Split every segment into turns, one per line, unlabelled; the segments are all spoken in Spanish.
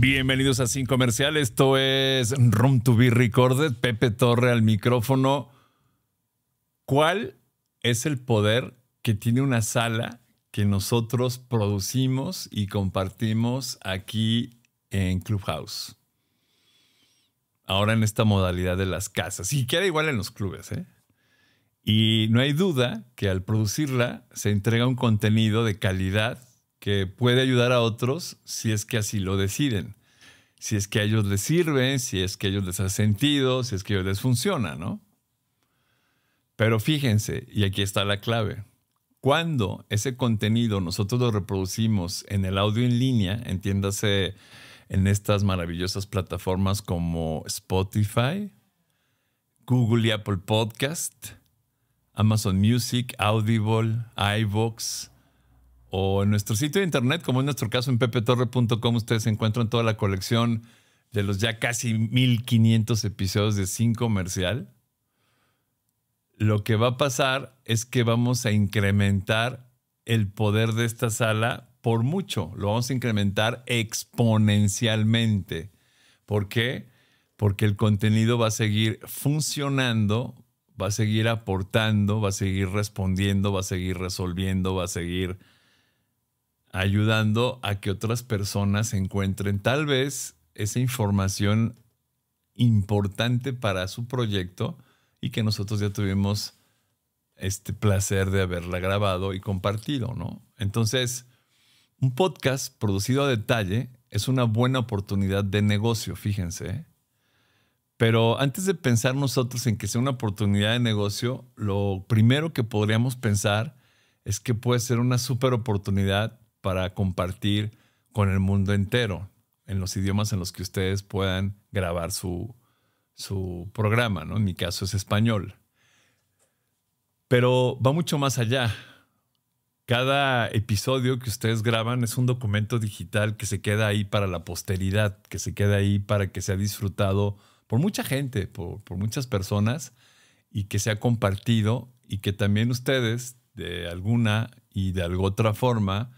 Bienvenidos a Sin Comercial. Esto es Room to be Recorded. Pepe Torre al micrófono. ¿Cuál es el poder que tiene una sala que nosotros producimos y compartimos aquí en Clubhouse? Ahora en esta modalidad de las casas. Y queda igual en los clubes, ¿eh? Y no hay duda que al producirla se entrega un contenido de calidad que puede ayudar a otros si es que así lo deciden, si es que a ellos les sirve, si es que a ellos les hace sentido, si es que a ellos les funciona, ¿no? Pero fíjense, y aquí está la clave, cuando ese contenido nosotros lo reproducimos en el audio en línea, entiéndase en estas maravillosas plataformas como Spotify, Google y Apple Podcast, Amazon Music, Audible, iVoox, o en nuestro sitio de internet, como en nuestro caso en pepetorre.com, ustedes encuentran toda la colección de los ya casi 1500 episodios de Sin Comercial. Lo que va a pasar es que vamos a incrementar el poder de esta sala por mucho. Lo vamos a incrementar exponencialmente. ¿Por qué? Porque el contenido va a seguir funcionando, va a seguir aportando, va a seguir respondiendo, va a seguir resolviendo, va a seguir ayudando a que otras personas encuentren tal vez esa información importante para su proyecto y que nosotros ya tuvimos este placer de haberla grabado y compartido, ¿no? Entonces, un podcast producido a detalle es una buena oportunidad de negocio, fíjense. ¿eh? Pero antes de pensar nosotros en que sea una oportunidad de negocio, lo primero que podríamos pensar es que puede ser una súper oportunidad para compartir con el mundo entero en los idiomas en los que ustedes puedan grabar su, programa, ¿no? En mi caso es español. Pero va mucho más allá. Cada episodio que ustedes graban es un documento digital que se queda ahí para la posteridad, que se queda ahí para que sea disfrutado por mucha gente, por, por muchas personas y que sea compartido y que también ustedes de alguna y de alguna otra forma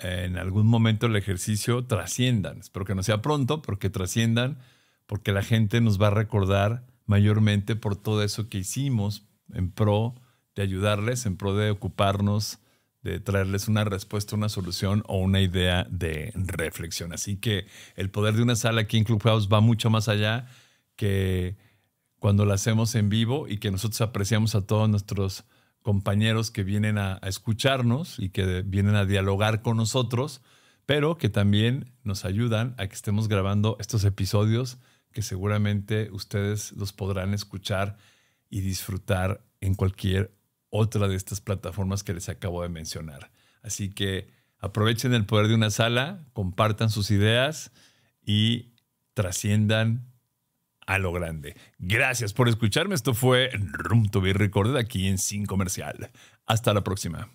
en algún momento el ejercicio trasciendan. Espero que no sea pronto, porque trasciendan, porque la gente nos va a recordar mayormente por todo eso que hicimos en pro de ayudarles, en pro de ocuparnos, de traerles una respuesta, una solución o una idea de reflexión. Así que el poder de una sala aquí en Clubhouse va mucho más allá que cuando la hacemos en vivo y que nosotros apreciamos a todos nuestros compañeros que vienen a, escucharnos y que vienen a dialogar con nosotros, pero que también nos ayudan a que estemos grabando estos episodios que seguramente ustedes los podrán escuchar y disfrutar en cualquier otra de estas plataformas que les acabo de mencionar. Así que aprovechen el poder de una sala, compartan sus ideas y trasciendan a lo grande. Gracias por escucharme. Esto fue Room to Be Recorded aquí en Sin Comercial. Hasta la próxima.